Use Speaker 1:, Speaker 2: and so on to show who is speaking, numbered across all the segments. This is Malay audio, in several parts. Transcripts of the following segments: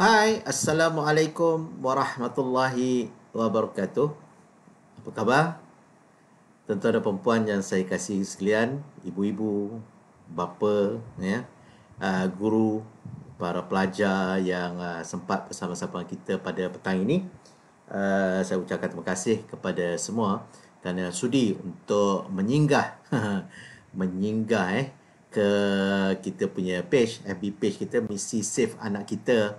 Speaker 1: Hai, Assalamualaikum Warahmatullahi Wabarakatuh Apa khabar? Tentu ada perempuan yang saya kasih sekalian Ibu-ibu, bapa, ya, ah, guru, para pelajar yang ah, sempat bersama-sama kita pada petang ini ah, Saya ucapkan terima kasih kepada semua Dan yang sudi untuk menyinggah Menyinggah eh ke kita punya page FB page kita misi save anak kita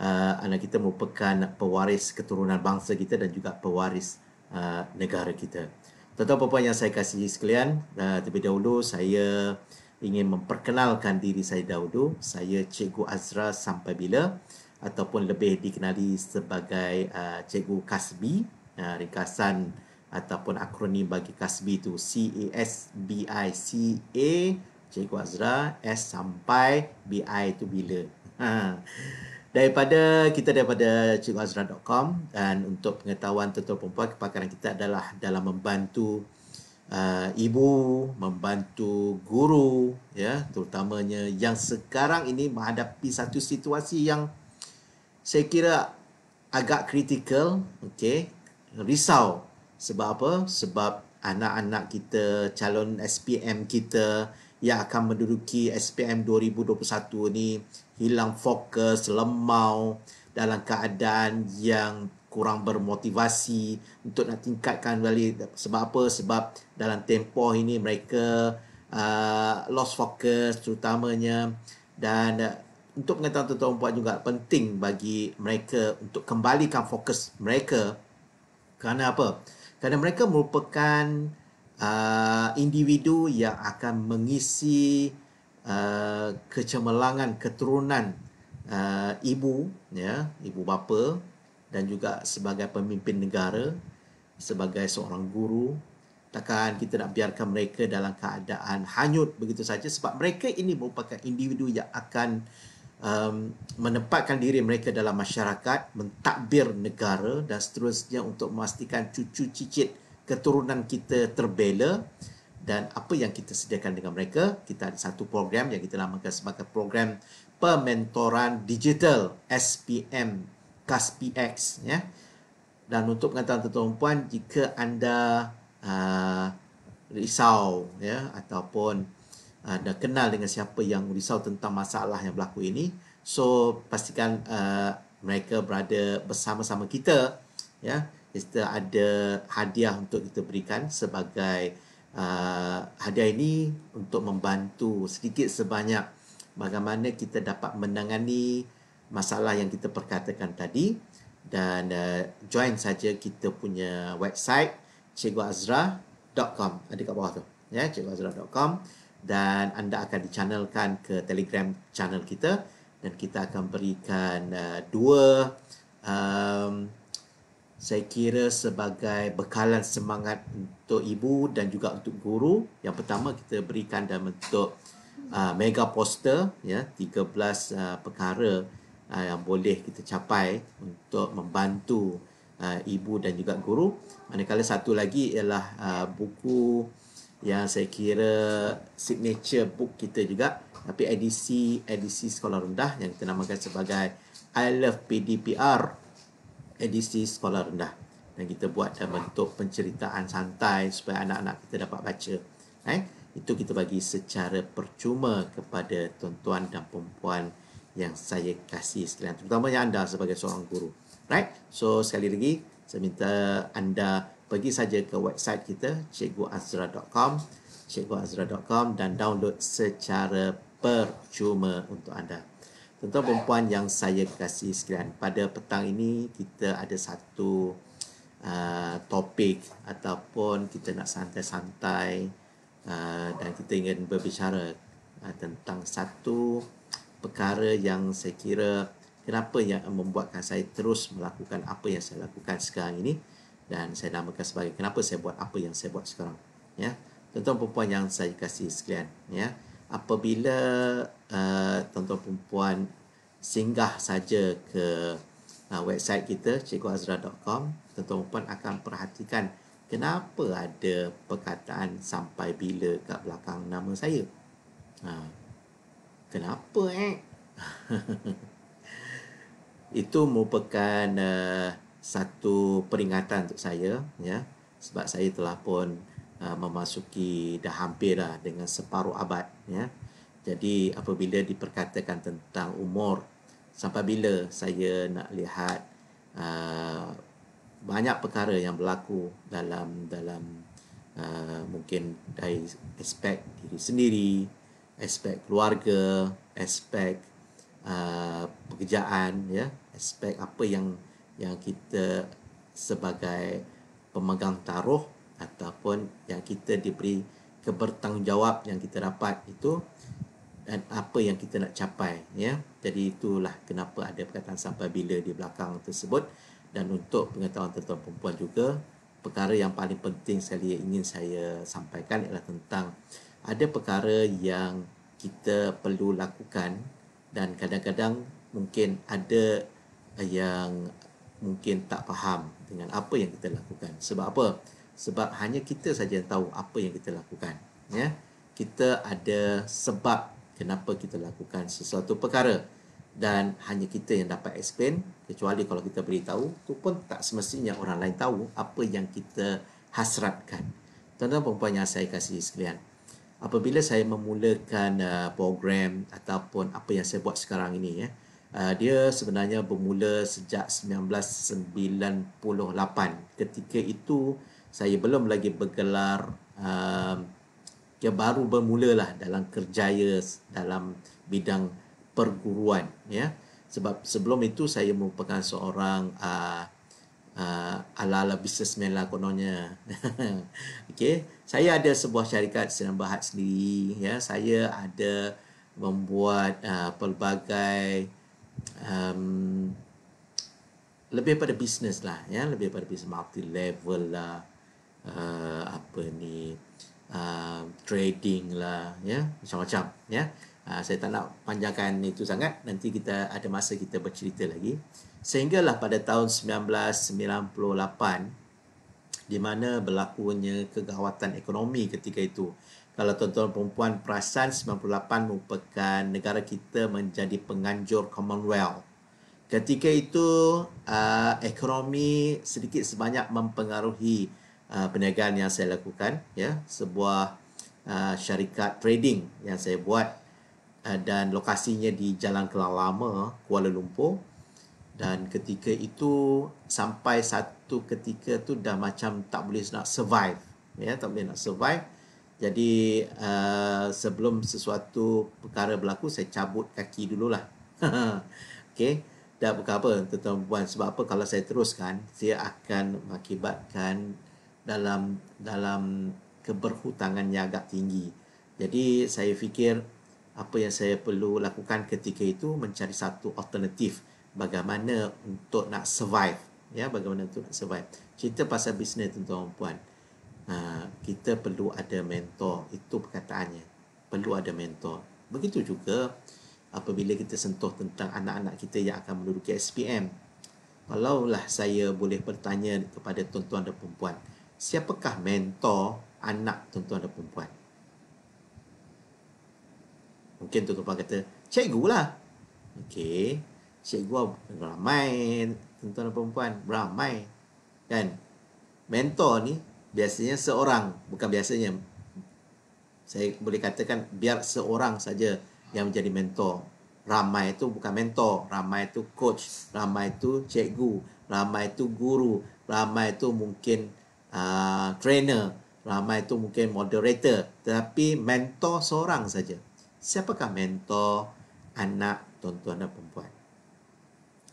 Speaker 1: uh, anak kita merupakan pewaris keturunan bangsa kita dan juga pewaris uh, negara kita. Tuan-tuan puan-puan yang saya kasihi sekalian, uh, terlebih dahulu saya ingin memperkenalkan diri saya dahulu. Saya Cikgu Azra sampai bila ataupun lebih dikenali sebagai uh, Cikgu Kasbi, uh, ringkasan ataupun akronim bagi Kasbi itu C A S B I C A Cikgu Azra S sampai B I itu bila. Ha. daripada kita daripada cikguazra.com dan untuk pengetahuan tuan-tuan perempuan kepakaran kita adalah dalam membantu uh, ibu membantu guru ya terutamanya yang sekarang ini menghadapi satu situasi yang saya kira agak kritikal okay? risau sebab apa sebab anak-anak kita calon SPM kita yang akan menduduki SPM 2021 ni hilang fokus, lemau dalam keadaan yang kurang bermotivasi untuk nak tingkatkan kembali sebab apa? Sebab dalam tempoh ini mereka uh, lost focus terutamanya dan uh, untuk pengetahuan tuan-tuan puan juga penting bagi mereka untuk kembalikan fokus mereka kerana apa? Kerana mereka merupakan uh, individu yang akan mengisi Uh, kecemerlangan keturunan uh, ibu ya ibu bapa dan juga sebagai pemimpin negara sebagai seorang guru takkan kita nak biarkan mereka dalam keadaan hanyut begitu saja sebab mereka ini merupakan individu yang akan um, menempatkan diri mereka dalam masyarakat mentadbir negara dan seterusnya untuk memastikan cucu cicit keturunan kita terbela uh, dan apa yang kita sediakan dengan mereka kita ada satu program yang kita namakan sebagai program pementoran digital SPM KASPX ya dan untuk pengetahuan tuan-tuan puan jika anda uh, risau ya ataupun anda uh, kenal dengan siapa yang risau tentang masalah yang berlaku ini so pastikan uh, mereka berada bersama-sama kita ya kita ada hadiah untuk kita berikan sebagai Ah, hadiah ini untuk membantu sedikit sebanyak bagaimana kita dapat menangani masalah yang kita perkatakan tadi dan uh, join saja kita punya website cikguazra.com ada kat bawah tu ya cikguazra.com dan anda akan dichannelkan ke Telegram channel kita dan kita akan berikan uh, dua um, saya kira sebagai bekalan semangat untuk ibu dan juga untuk guru yang pertama kita berikan dalam bentuk uh, mega poster ya 13 uh, perkara uh, yang boleh kita capai untuk membantu uh, ibu dan juga guru manakala satu lagi ialah uh, buku yang saya kira signature book kita juga tapi edisi edisi sekolah rendah yang kita namakan sebagai I love PDPR edisi sekolah rendah dan kita buat dalam bentuk penceritaan santai supaya anak-anak kita dapat baca eh itu kita bagi secara percuma kepada tuan-tuan dan perempuan yang saya kasih sekalian terutamanya anda sebagai seorang guru right so sekali lagi saya minta anda pergi saja ke website kita cikguazra.com cikguazra.com dan download secara percuma untuk anda Tuan-tuan perempuan yang saya kasih sekalian Pada petang ini kita ada satu uh, topik Ataupun kita nak santai-santai uh, Dan kita ingin berbicara uh, tentang satu perkara yang saya kira Kenapa yang membuatkan saya terus melakukan apa yang saya lakukan sekarang ini Dan saya namakan sebagai kenapa saya buat apa yang saya buat sekarang Ya Tuan-tuan perempuan yang saya kasih sekalian Ya apabila uh, tuan-tuan uh, perempuan singgah saja ke uh, website kita cikguazra.com tuan-tuan perempuan akan perhatikan kenapa ada perkataan sampai bila kat belakang nama saya uh, kenapa eh itu merupakan uh, satu peringatan untuk saya ya sebab saya telah pun Uh, memasuki dah hampir lah dengan separuh abad ya. Jadi apabila diperkatakan tentang umur sampai bila saya nak lihat uh, banyak perkara yang berlaku dalam dalam uh, mungkin dari aspek diri sendiri, aspek keluarga, aspek uh, pekerjaan ya, aspek apa yang yang kita sebagai pemegang taruh ataupun yang kita diberi kebertanggungjawab yang kita dapat itu dan apa yang kita nak capai ya jadi itulah kenapa ada perkataan sampai bila di belakang tersebut dan untuk pengetahuan tuan-tuan perempuan juga perkara yang paling penting sekali yang ingin saya sampaikan ialah tentang ada perkara yang kita perlu lakukan dan kadang-kadang mungkin ada yang mungkin tak faham dengan apa yang kita lakukan sebab apa sebab hanya kita saja yang tahu apa yang kita lakukan ya kita ada sebab kenapa kita lakukan sesuatu perkara dan hanya kita yang dapat explain kecuali kalau kita beritahu tu pun tak semestinya orang lain tahu apa yang kita hasratkan tuan-tuan perempuan yang saya kasih sekalian apabila saya memulakan uh, program ataupun apa yang saya buat sekarang ini ya Uh, dia sebenarnya bermula sejak 1998 ketika itu saya belum lagi bergelar uh, ya baru bermulalah dalam kerjaya dalam bidang perguruan ya sebab sebelum itu saya merupakan seorang uh, uh, ala-ala businessman lah kononnya okay. saya ada sebuah syarikat Sinan Bahad sendiri ya. saya ada membuat uh, pelbagai um, lebih pada bisnes lah ya. lebih pada bisnes multi level lah uh, apa ni uh, trading lah ya macam-macam ya uh, saya tak nak panjangkan itu sangat nanti kita ada masa kita bercerita lagi sehinggalah pada tahun 1998 di mana berlakunya kegawatan ekonomi ketika itu kalau tuan-tuan perempuan perasan 98 merupakan negara kita menjadi penganjur Commonwealth. Ketika itu uh, ekonomi sedikit sebanyak mempengaruhi Uh, perniagaan yang saya lakukan ya sebuah uh, syarikat trading yang saya buat uh, dan lokasinya di Jalan Kelang Lama Kuala Lumpur dan ketika itu sampai satu ketika tu dah macam tak boleh nak survive ya tak boleh nak survive jadi uh, sebelum sesuatu perkara berlaku saya cabut kaki dululah okey tak apa-apa tuan-tuan sebab apa kalau saya teruskan dia akan mengakibatkan dalam dalam keberhutangan yang agak tinggi. Jadi saya fikir apa yang saya perlu lakukan ketika itu mencari satu alternatif bagaimana untuk nak survive ya bagaimana untuk nak survive. Cerita pasal bisnes tuan-tuan puan. Uh, kita perlu ada mentor itu perkataannya. Perlu ada mentor. Begitu juga apabila kita sentuh tentang anak-anak kita yang akan menduduki SPM. Kalaulah saya boleh bertanya kepada tuan-tuan dan puan-puan siapakah mentor anak tuan-tuan dan perempuan? Mungkin tuan-tuan puan kata, cikgu lah. okay? cikgu lah ramai tuan-tuan dan perempuan, ramai. Kan? Mentor ni biasanya seorang, bukan biasanya. Saya boleh katakan biar seorang saja yang menjadi mentor. Ramai itu bukan mentor, ramai itu coach, ramai itu cikgu, ramai itu guru, ramai itu mungkin uh, trainer ramai tu mungkin moderator tetapi mentor seorang saja siapakah mentor anak tuan-tuan dan perempuan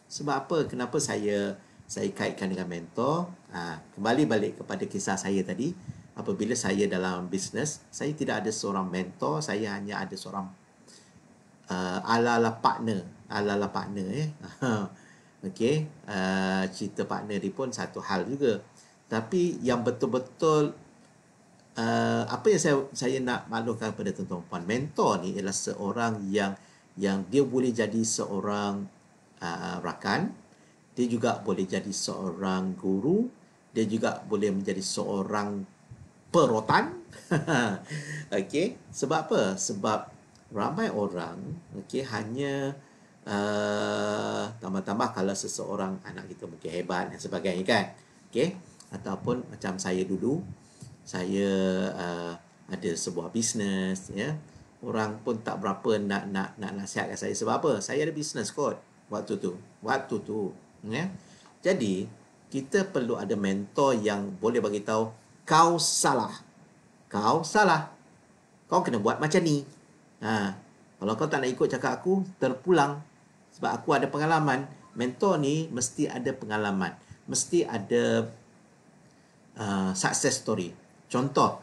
Speaker 1: sebab apa kenapa saya saya kaitkan dengan mentor ha, kembali balik kepada kisah saya tadi apabila saya dalam bisnes saya tidak ada seorang mentor saya hanya ada seorang uh, ala-ala partner ala-ala partner eh okey uh, cerita partner ni pun satu hal juga tapi yang betul-betul Uh, apa yang saya saya nak maklumkan kepada tuan-tuan puan mentor ni ialah seorang yang yang dia boleh jadi seorang uh, rakan dia juga boleh jadi seorang guru dia juga boleh menjadi seorang perotan okey sebab apa sebab ramai orang okey hanya uh, tambah-tambah kalau seseorang anak kita mungkin hebat dan sebagainya kan okey ataupun macam saya dulu saya uh, ada sebuah bisnes ya orang pun tak berapa nak nak nak nasihatkan saya sebab apa saya ada bisnes kot waktu tu waktu tu ya jadi kita perlu ada mentor yang boleh bagi tahu kau salah kau salah kau kena buat macam ni ha kalau kau tak nak ikut cakap aku terpulang sebab aku ada pengalaman mentor ni mesti ada pengalaman mesti ada Uh, success story. Contoh,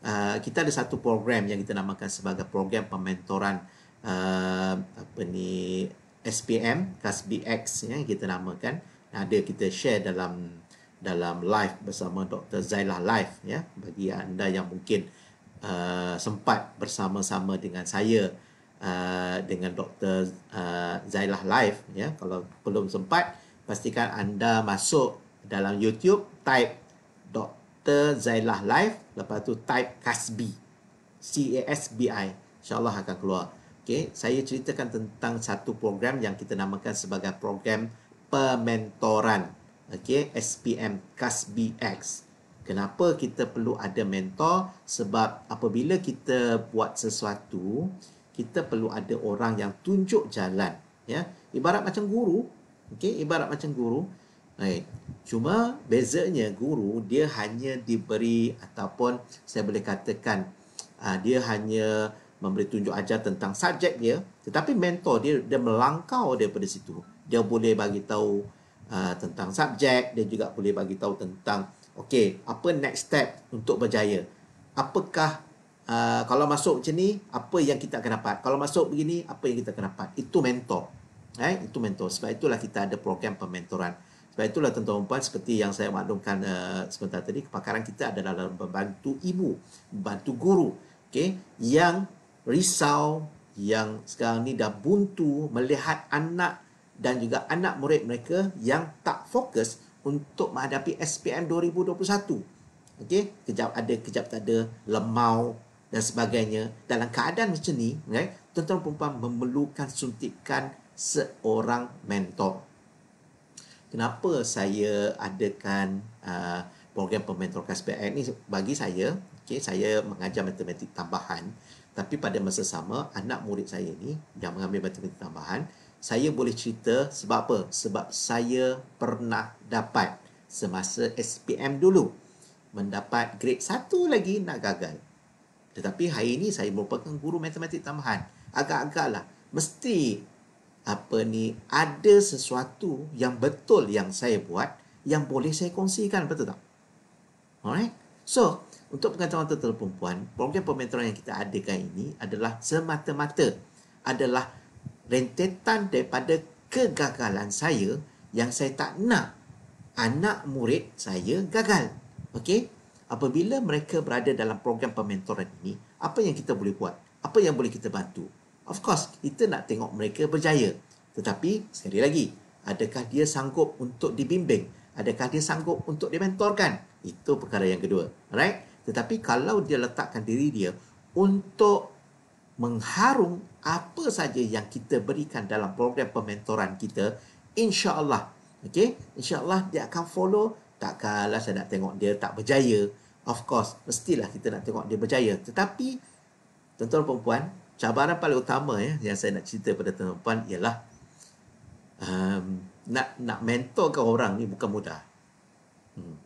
Speaker 1: uh, kita ada satu program yang kita namakan sebagai program pementoran uh, apa ni SPM, KSBX ya, yang kita namakan. Ada kita share dalam dalam live bersama Dr. Zailah live ya bagi anda yang mungkin uh, sempat bersama-sama dengan saya uh, dengan Dr. Uh, Zailah live ya kalau belum sempat pastikan anda masuk dalam YouTube type Dr. Zailah Live Lepas tu type CASBI C-A-S-B-I InsyaAllah akan keluar okay. Saya ceritakan tentang satu program Yang kita namakan sebagai program Pementoran okay. SPM CASBI X Kenapa kita perlu ada mentor? Sebab apabila kita buat sesuatu, kita perlu ada orang yang tunjuk jalan. Ya, ibarat macam guru, okay? Ibarat macam guru. Right. Cuma bezanya guru dia hanya diberi ataupun saya boleh katakan uh, dia hanya memberi tunjuk ajar tentang subjek dia tetapi mentor dia dia melangkau daripada situ. Dia boleh bagi tahu uh, tentang subjek, dia juga boleh bagi tahu tentang okey, apa next step untuk berjaya. Apakah uh, kalau masuk macam ni apa yang kita akan dapat? Kalau masuk begini apa yang kita akan dapat? Itu mentor. Eh, itu mentor. Sebab itulah kita ada program pementoran. Sebab itulah tuan-tuan puan seperti yang saya maklumkan uh, sebentar tadi kepakaran kita adalah dalam membantu ibu, membantu guru, okey, yang risau yang sekarang ni dah buntu melihat anak dan juga anak murid mereka yang tak fokus untuk menghadapi SPM 2021. Okey, kejap ada, kejap tak ada, lemau dan sebagainya. Dalam keadaan macam ni, okay, tuan-tuan perempuan memerlukan suntikan seorang mentor kenapa saya adakan uh, program pementorkan SPM ni bagi saya okay, saya mengajar matematik tambahan tapi pada masa sama anak murid saya ni yang mengambil matematik tambahan saya boleh cerita sebab apa sebab saya pernah dapat semasa SPM dulu mendapat grade 1 lagi nak gagal tetapi hari ini saya merupakan guru matematik tambahan agak-agaklah mesti apa ni ada sesuatu yang betul yang saya buat yang boleh saya kongsikan betul tak alright so untuk pengetahuan tuan perempuan program pementoran yang kita adakan ini adalah semata-mata adalah rentetan daripada kegagalan saya yang saya tak nak anak murid saya gagal okey apabila mereka berada dalam program pementoran ini apa yang kita boleh buat apa yang boleh kita bantu Of course, kita nak tengok mereka berjaya. Tetapi, sekali lagi, adakah dia sanggup untuk dibimbing? Adakah dia sanggup untuk dimentorkan? Itu perkara yang kedua. Right? Tetapi kalau dia letakkan diri dia untuk mengharung apa saja yang kita berikan dalam program pementoran kita, insya-Allah Okay, insyaAllah dia akan follow Tak kalah saya nak tengok dia tak berjaya Of course, mestilah kita nak tengok dia berjaya Tetapi, tuan-tuan perempuan cabaran paling utama ya yang saya nak cerita pada tuan-tuan ialah um, nak nak mentorkan orang ni bukan mudah. Hmm.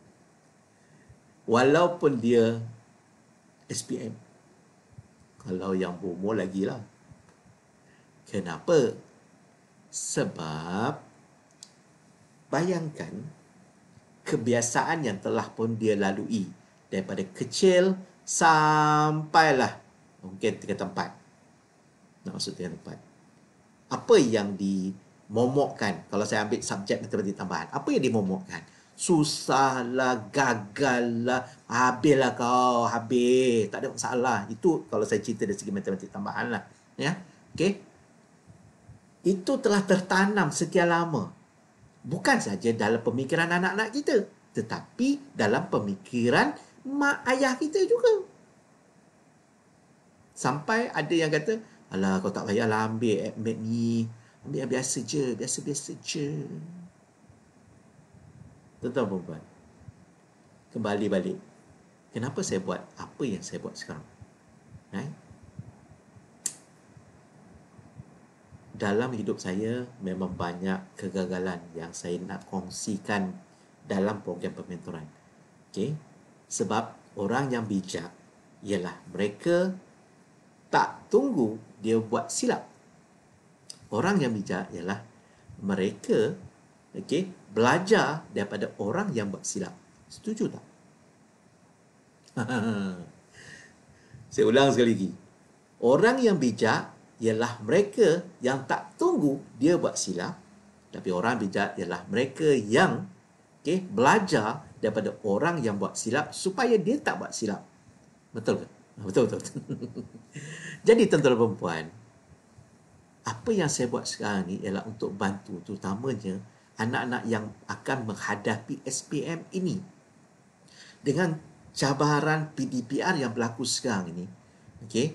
Speaker 1: Walaupun dia SPM. Kalau yang bomo lagi lah. Kenapa? Sebab bayangkan kebiasaan yang telah pun dia lalui daripada kecil sampailah mungkin tiga tempat nak masuk tingkat empat. Apa yang dimomokkan kalau saya ambil subjek matematik tambahan? Apa yang dimomokkan? Susahlah, gagallah, habislah kau, habis. Tak ada masalah. Itu kalau saya cerita dari segi matematik tambahan lah. Ya? Okay? Itu telah tertanam sekian lama. Bukan saja dalam pemikiran anak-anak kita. Tetapi dalam pemikiran mak ayah kita juga. Sampai ada yang kata, Alah, kau tak payahlah ambil admit ni. Ambil yang biasa je, biasa-biasa je. Tuan-tuan perempuan, kembali balik. Kenapa saya buat apa yang saya buat sekarang? Right? Eh? Dalam hidup saya, memang banyak kegagalan yang saya nak kongsikan dalam program pementoran. Okay? Sebab orang yang bijak ialah mereka tak tunggu dia buat silap. Orang yang bijak ialah mereka okey belajar daripada orang yang buat silap. Setuju tak? Saya ulang sekali lagi. Orang yang bijak ialah mereka yang tak tunggu dia buat silap tapi orang bijak ialah mereka yang okey belajar daripada orang yang buat silap supaya dia tak buat silap. Betul ke? Kan? Betul betul. betul. Jadi tuan-tuan perempuan, apa yang saya buat sekarang ni ialah untuk bantu terutamanya anak-anak yang akan menghadapi SPM ini. Dengan cabaran PDPR yang berlaku sekarang ini, okey.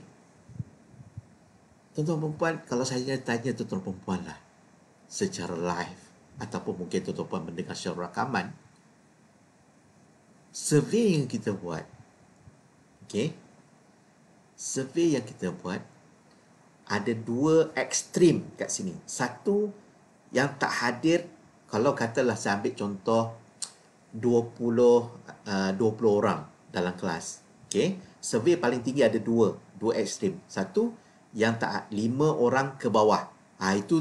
Speaker 1: Tuan-tuan perempuan, kalau saya tanya tuan-tuan perempuan lah, secara live ataupun mungkin tuan-tuan perempuan mendengar secara rakaman, survey yang kita buat, Okay survey yang kita buat ada dua ekstrim kat sini. Satu yang tak hadir kalau katalah saya ambil contoh 20 uh, 20 orang dalam kelas. okay? Survey paling tinggi ada dua, dua ekstrim. Satu yang tak lima orang ke bawah. Ha, itu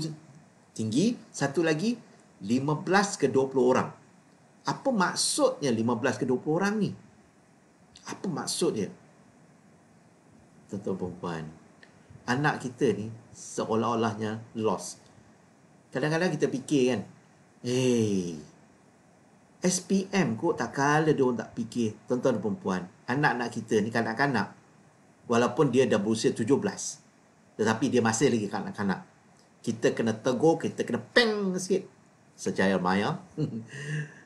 Speaker 1: tinggi. Satu lagi 15 ke 20 orang. Apa maksudnya 15 ke 20 orang ni? Apa maksudnya? tuan-tuan perempuan anak kita ni seolah-olahnya lost kadang-kadang kita fikir kan hey SPM kok tak kala dia orang tak fikir tuan-tuan perempuan anak-anak kita ni kanak-kanak walaupun dia dah berusia 17 tetapi dia masih lagi kanak-kanak kita kena tegur kita kena peng sikit secara maya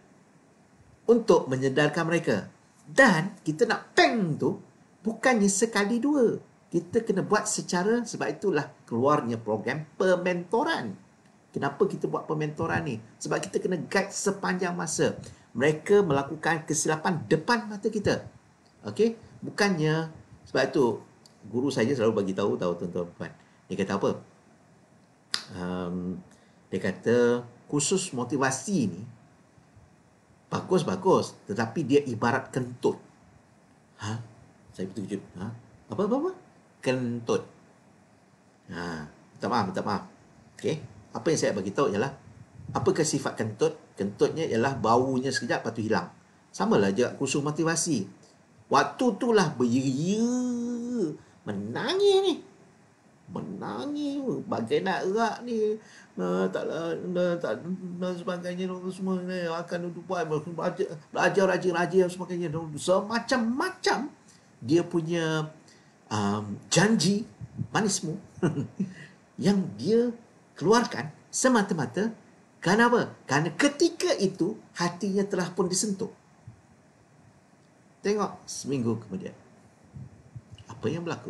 Speaker 1: untuk menyedarkan mereka dan kita nak peng tu Bukannya sekali dua. Kita kena buat secara sebab itulah keluarnya program pementoran. Kenapa kita buat pementoran ni? Sebab kita kena guide sepanjang masa. Mereka melakukan kesilapan depan mata kita. Okey? Bukannya sebab itu guru saya selalu bagi tahu tahu tuan-tuan puan. Dia kata apa? Um, dia kata khusus motivasi ni bagus-bagus tetapi dia ibarat kentut. Ha? saya betul Ha? Apa apa apa? Kentut. Ha, minta maaf, minta maaf. Okey. Apa yang saya bagi tahu ialah apakah sifat kentut? Kentutnya ialah baunya sekejap patu hilang. Sama lah je kursus motivasi. Waktu tu lah beria menangis ni. Menangis bagai nak erak ni. Nah, tak lah, nah, tak nah, sebagainya semua ni akan duduk buat belajar rajin-rajin sebagainya semacam-macam dia punya um, janji manismu yang dia keluarkan semata-mata kerana apa? Kerana ketika itu hatinya telah pun disentuh. Tengok seminggu kemudian. Apa yang berlaku?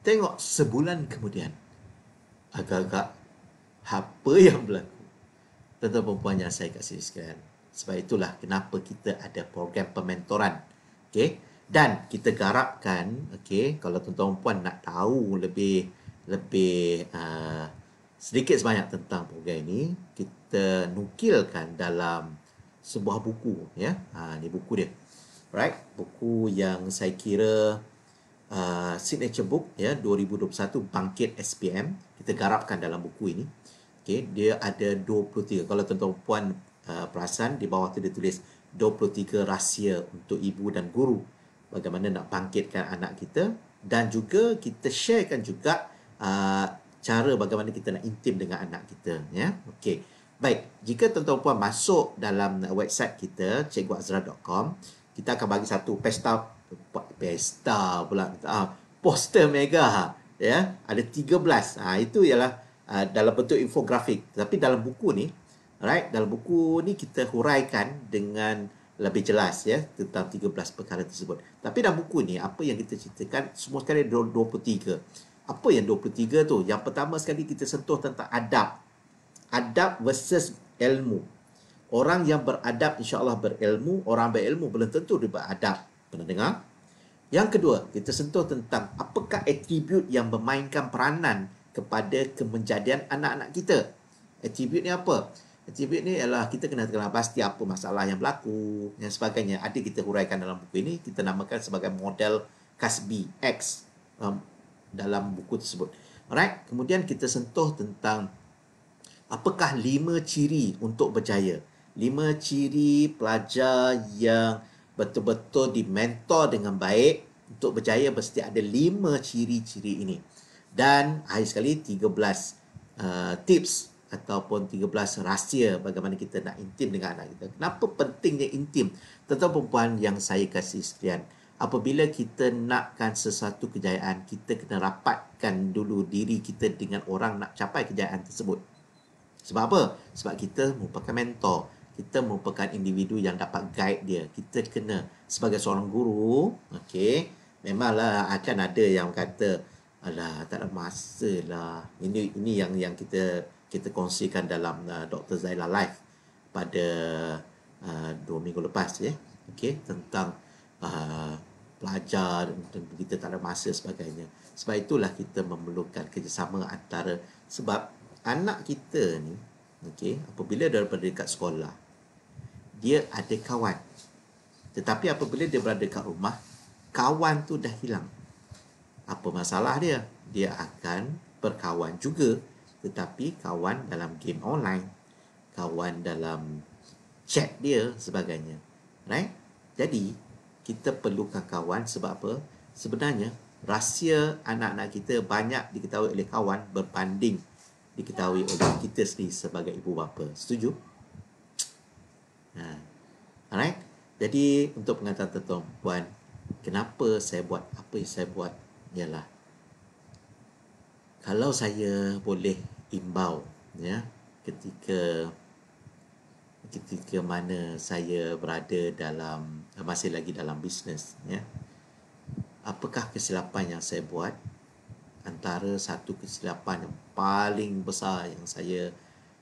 Speaker 1: Tengok sebulan kemudian. Agak-agak apa yang berlaku? Tentu perempuan yang saya kasih sekalian. Sebab itulah kenapa kita ada program pementoran. okay? dan kita garapkan okay? kalau tuan-tuan puan nak tahu lebih lebih uh, sedikit sebanyak tentang program ini kita nukilkan dalam sebuah buku ya ha uh, ni buku dia right buku yang saya kira uh, signature book ya 2021 bangkit SPM kita garapkan dalam buku ini okay? dia ada 23 kalau tuan-tuan puan uh, perasan di bawah tu dia tulis 23 rahsia untuk ibu dan guru bagaimana nak bangkitkan anak kita dan juga kita sharekan juga uh, cara bagaimana kita nak intim dengan anak kita ya okey baik jika tuan-tuan puan masuk dalam website kita cikguazra.com kita akan bagi satu pesta pesta pula ah, poster mega ya ada 13 ah itu ialah uh, dalam bentuk infografik tapi dalam buku ni right dalam buku ni kita huraikan dengan lebih jelas ya tentang 13 perkara tersebut. Tapi dalam buku ni apa yang kita ceritakan semua sekali 23. Apa yang 23 tu? Yang pertama sekali kita sentuh tentang adab. Adab versus ilmu. Orang yang beradab insya-Allah berilmu, orang berilmu belum tentu dia beradab. Pernah dengar? Yang kedua, kita sentuh tentang apakah atribut yang memainkan peranan kepada kemenjadian anak-anak kita. Atribut ni apa? achievement ni ialah kita kena kenal pasti apa masalah yang berlaku dan sebagainya. Adik kita huraikan dalam buku ini, kita namakan sebagai model Kasbi X um, dalam buku tersebut. Alright, kemudian kita sentuh tentang apakah lima ciri untuk berjaya. Lima ciri pelajar yang betul-betul dimentor dengan baik untuk berjaya mesti ada lima ciri-ciri ini. Dan akhir sekali 13 uh, tips ataupun 13 rahsia bagaimana kita nak intim dengan anak kita. Kenapa pentingnya intim? Tentang perempuan yang saya kasih sekalian. Apabila kita nakkan sesuatu kejayaan, kita kena rapatkan dulu diri kita dengan orang nak capai kejayaan tersebut. Sebab apa? Sebab kita merupakan mentor. Kita merupakan individu yang dapat guide dia. Kita kena sebagai seorang guru, okay, memanglah akan ada yang kata, alah tak ada masa lah. Ini, ini yang yang kita kita kongsikan dalam uh, Dr. Zaila Live pada uh, dua minggu lepas ya. Okey, tentang uh, pelajar dan kita tak ada masa sebagainya. Sebab itulah kita memerlukan kerjasama antara sebab anak kita ni okey, apabila dia daripada dekat sekolah dia ada kawan. Tetapi apabila dia berada kat rumah, kawan tu dah hilang. Apa masalah dia? Dia akan berkawan juga tetapi kawan dalam game online, kawan dalam chat dia sebagainya. Right? Jadi, kita perlukan kawan sebab apa? Sebenarnya, rahsia anak-anak kita banyak diketahui oleh kawan berbanding diketahui oleh kita sendiri sebagai ibu bapa. Setuju? Ha. Alright? Jadi, untuk pengantar tuan-puan, kenapa saya buat apa yang saya buat ialah kalau saya boleh imbau ya ketika ketika mana saya berada dalam masih lagi dalam bisnes ya apakah kesilapan yang saya buat antara satu kesilapan yang paling besar yang saya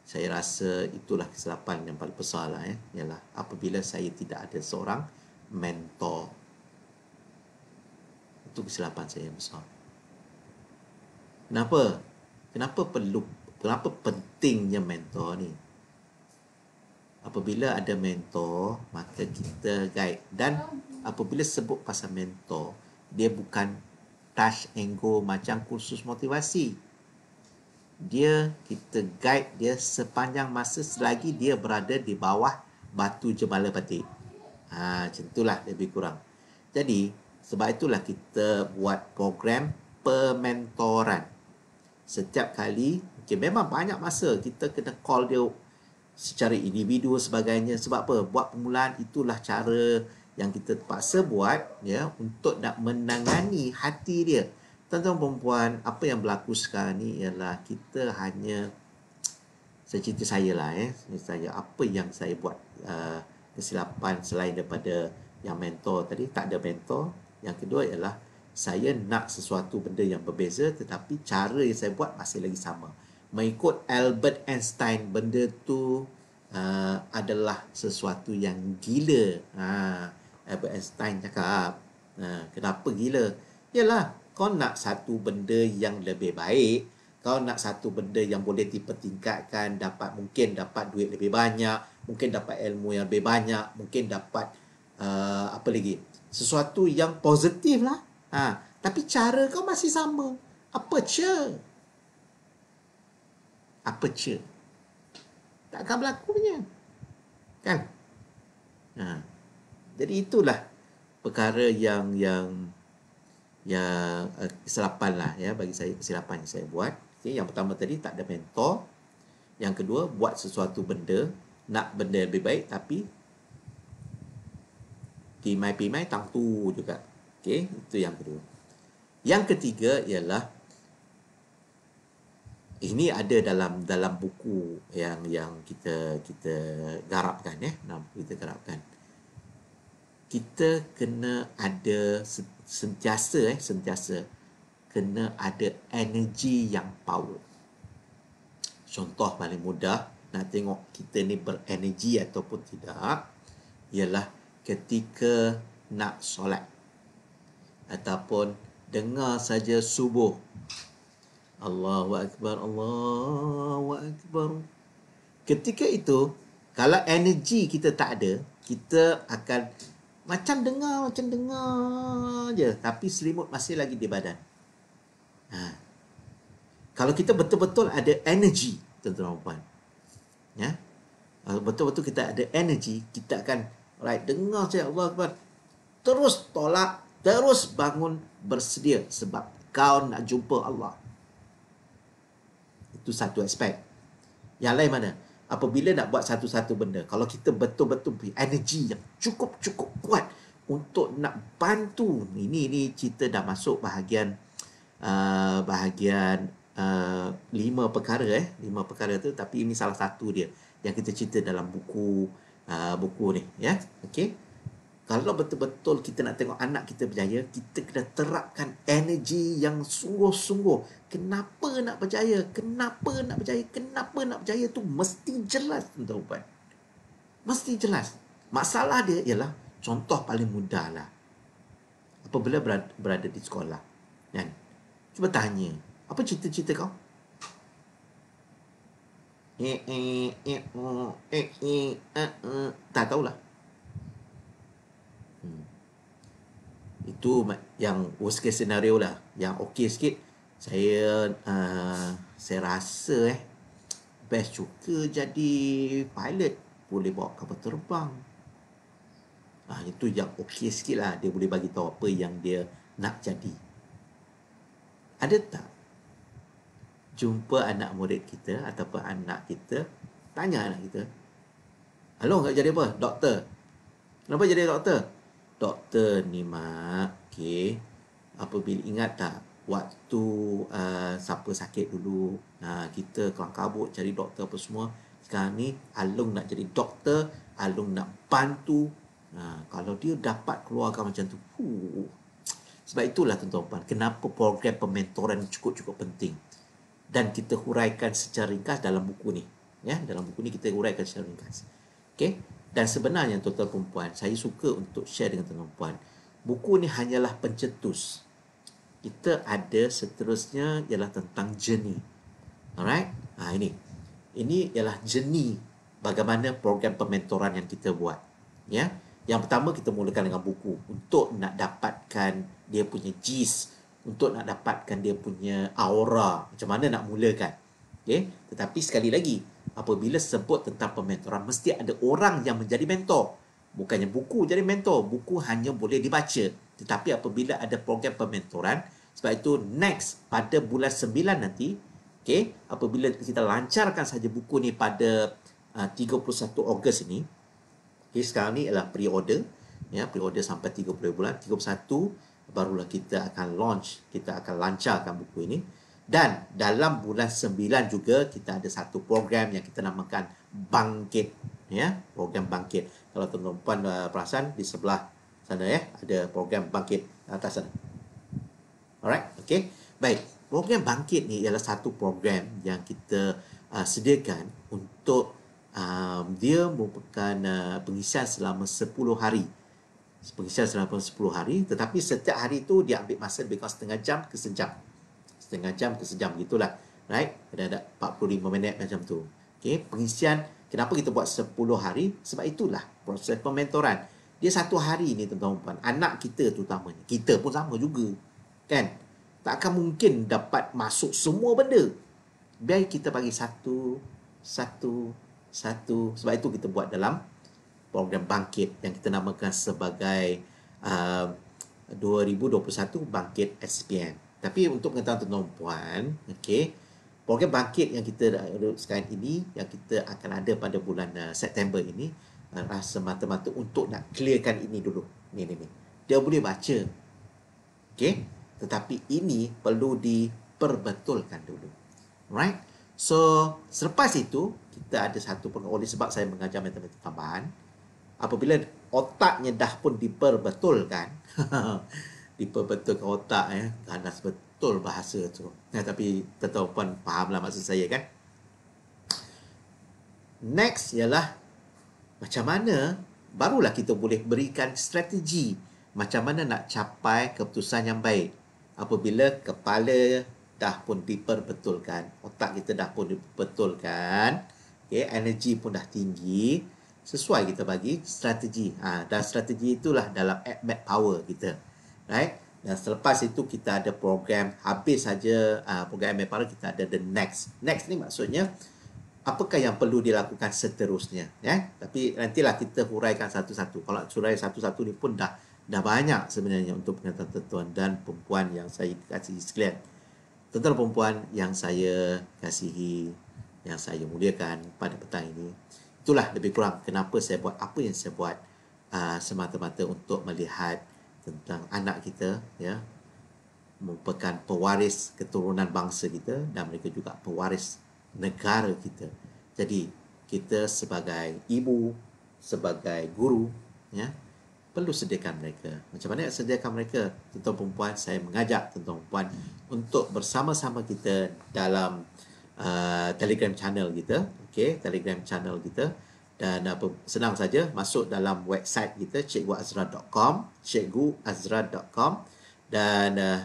Speaker 1: saya rasa itulah kesilapan yang paling besar lah ya ialah apabila saya tidak ada seorang mentor itu kesilapan saya yang besar kenapa kenapa perlu kenapa pentingnya mentor ni apabila ada mentor maka kita guide dan apabila sebut pasal mentor dia bukan touch and go macam kursus motivasi dia kita guide dia sepanjang masa selagi dia berada di bawah batu jemala batik ha, macam itulah lebih kurang jadi sebab itulah kita buat program pementoran setiap kali okay, memang banyak masa kita kena call dia secara individu sebagainya sebab apa buat permulaan itulah cara yang kita terpaksa buat ya untuk nak menangani hati dia tuan-tuan perempuan apa yang berlaku sekarang ni ialah kita hanya saya cerita saya lah eh saya apa yang saya buat uh, kesilapan selain daripada yang mentor tadi tak ada mentor yang kedua ialah saya nak sesuatu benda yang berbeza tetapi cara yang saya buat masih lagi sama. Mengikut Albert Einstein benda tu uh, adalah sesuatu yang gila. Ha Albert Einstein cakap. Uh, kenapa gila? Yalah, kau nak satu benda yang lebih baik, kau nak satu benda yang boleh dipertingkatkan, dapat mungkin dapat duit lebih banyak, mungkin dapat ilmu yang lebih banyak, mungkin dapat uh, apa lagi? Sesuatu yang positif lah Ha, tapi cara kau masih sama. Apa ce? Apa ce? Takkan berlaku punya. Kan? Ha. Jadi itulah perkara yang yang yang uh, eh, kesilapan lah ya bagi saya kesilapan yang saya buat. Okay, yang pertama tadi tak ada mentor. Yang kedua buat sesuatu benda nak benda lebih baik tapi mai pimai-pimai tangtu juga Okey, itu yang kedua. Yang ketiga ialah ini ada dalam dalam buku yang yang kita kita garapkan eh, kita garapkan. Kita kena ada sentiasa eh, sentiasa kena ada energi yang power. Contoh paling mudah nak tengok kita ni berenergi ataupun tidak ialah ketika nak solat ataupun dengar saja subuh. Allahu akbar Allahu akbar. Ketika itu kalau energi kita tak ada, kita akan macam dengar macam dengar je tapi selimut masih lagi di badan. Ha. Kalau kita betul-betul ada energi, tuan-tuan puan. Ya. Kalau betul-betul kita ada energi, kita akan right dengar saja Allah, akbar. Terus tolak terus bangun bersedia sebab kau nak jumpa Allah. Itu satu aspek. Yang lain mana? Apabila nak buat satu-satu benda, kalau kita betul-betul punya energi yang cukup-cukup kuat untuk nak bantu, ini ini cerita dah masuk bahagian uh, bahagian uh, lima perkara eh, lima perkara tu tapi ini salah satu dia yang kita cerita dalam buku uh, buku ni, ya. Yeah? Okey kalau betul-betul kita nak tengok anak kita berjaya, kita kena terapkan energi yang sungguh-sungguh. Kenapa nak berjaya? Kenapa nak berjaya? Kenapa nak berjaya tu mesti jelas tuan-tuan. Mesti jelas. Masalah dia ialah contoh paling mudahlah. lah. Apabila berada, di sekolah. Kan? Cuba tanya. Apa cerita-cerita kau? Eh, eh, eh, oh, eh, eh, eh, eh, tak tahu lah. Itu yang worst case scenario lah. Yang okey sikit, saya uh, saya rasa eh best juga jadi pilot boleh bawa kapal terbang. Ah itu yang okey sikit lah. Dia boleh bagi tahu apa yang dia nak jadi. Ada tak jumpa anak murid kita ataupun anak kita tanya anak kita Hello, nak jadi apa? Doktor. Kenapa jadi doktor? Doktor ni mak Okay Apabila ingat tak Waktu uh, Siapa sakit dulu uh, Kita kelam kabut Cari doktor apa semua Sekarang ni Alung nak jadi doktor Alung nak bantu uh, Kalau dia dapat keluarkan macam tu huh. Sebab itulah tuan-tuan Kenapa program pementoran cukup-cukup penting Dan kita huraikan secara ringkas dalam buku ni Ya, dalam buku ni kita huraikan secara ringkas Okay, dan sebenarnya tuan-tuan perempuan, saya suka untuk share dengan tuan-tuan perempuan. Buku ni hanyalah pencetus. Kita ada seterusnya ialah tentang journey. Alright? Ha, ini. Ini ialah journey bagaimana program pementoran yang kita buat. Ya? Yang pertama kita mulakan dengan buku untuk nak dapatkan dia punya gist, untuk nak dapatkan dia punya aura. Macam mana nak mulakan? Okay? Tetapi sekali lagi, apabila sebut tentang pementoran, mesti ada orang yang menjadi mentor. Bukannya buku jadi mentor. Buku hanya boleh dibaca. Tetapi apabila ada program pementoran, sebab itu next pada bulan 9 nanti, okay, apabila kita lancarkan saja buku ni pada ah, uh, 31 Ogos ini, okay, sekarang ni adalah pre-order, ya, pre-order sampai 30 bulan, 31 barulah kita akan launch, kita akan lancarkan buku ini. Dan dalam bulan sembilan juga kita ada satu program yang kita namakan Bangkit. ya Program Bangkit. Kalau tuan-tuan uh, perasan di sebelah sana ya, ada program Bangkit atas sana. Alright, okay. Baik, program Bangkit ni ialah satu program yang kita uh, sediakan untuk um, dia merupakan uh, pengisian selama sepuluh hari. Pengisian selama sepuluh hari, tetapi setiap hari itu dia ambil masa lebih kurang setengah jam ke sejam setengah jam ke sejam gitulah. Right? Ada ada 45 minit macam tu. Okey, pengisian kenapa kita buat 10 hari? Sebab itulah proses pementoran. Dia satu hari ni tuan-tuan puan. Anak kita tu terutamanya. Kita pun sama juga. Kan? Tak akan mungkin dapat masuk semua benda. Biar kita bagi satu, satu, satu. Sebab itu kita buat dalam program bangkit yang kita namakan sebagai uh, 2021 Bangkit SPM. Tapi untuk pengetahuan tuan-tuan puan, okey, program bangkit yang kita ada sekarang ini yang kita akan ada pada bulan uh, September ini uh, semata-mata untuk nak clearkan ini dulu. Ni ni ni. Dia boleh baca. Okey. Tetapi ini perlu diperbetulkan dulu. Right? So, selepas itu kita ada satu program oleh sebab saya mengajar matematik tambahan. Apabila otaknya dah pun diperbetulkan, diperbetulkan otak ya ganas betul bahasa tu Nah, tapi pun tetapan lah maksud saya kan next ialah macam mana barulah kita boleh berikan strategi macam mana nak capai keputusan yang baik apabila kepala dah pun diperbetulkan otak kita dah pun diperbetulkan okay, energi pun dah tinggi sesuai kita bagi strategi ha, dan strategi itulah dalam admit power kita right? Dan selepas itu kita ada program habis saja uh, program MPR kita ada the next. Next ni maksudnya apakah yang perlu dilakukan seterusnya, ya? Yeah? Tapi nantilah kita huraikan satu-satu. Kalau surai satu-satu ni pun dah dah banyak sebenarnya untuk pengetahuan tuan-tuan dan perempuan yang saya kasih sekalian. Tuan-tuan perempuan yang saya kasihi, yang saya muliakan pada petang ini. Itulah lebih kurang kenapa saya buat apa yang saya buat uh, semata-mata untuk melihat tentang anak kita ya merupakan pewaris keturunan bangsa kita dan mereka juga pewaris negara kita. Jadi kita sebagai ibu, sebagai guru ya perlu sediakan mereka. Macam mana sediakan mereka? Tuan-tuan perempuan, saya mengajak tuan-tuan perempuan untuk bersama-sama kita dalam uh, Telegram channel kita, okey, Telegram channel kita dan apa senang saja masuk dalam website kita cikguazra.com cikguazra.com dan uh,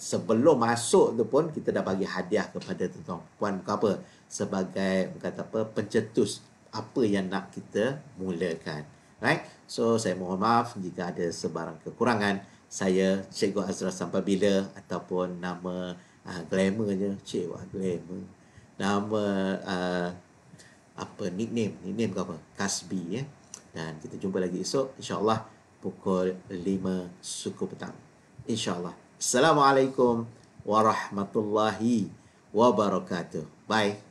Speaker 1: sebelum masuk tu pun kita dah bagi hadiah kepada tuan puan bukan apa sebagai kata apa pencetus apa yang nak kita mulakan right so saya mohon maaf jika ada sebarang kekurangan saya cikgu Azra sampai bila ataupun nama uh, glamournya cikgu glamour nama uh, apa nickname nickname ke apa kasbi ya dan kita jumpa lagi esok insyaallah pukul 5 suku petang insyaallah assalamualaikum warahmatullahi wabarakatuh bye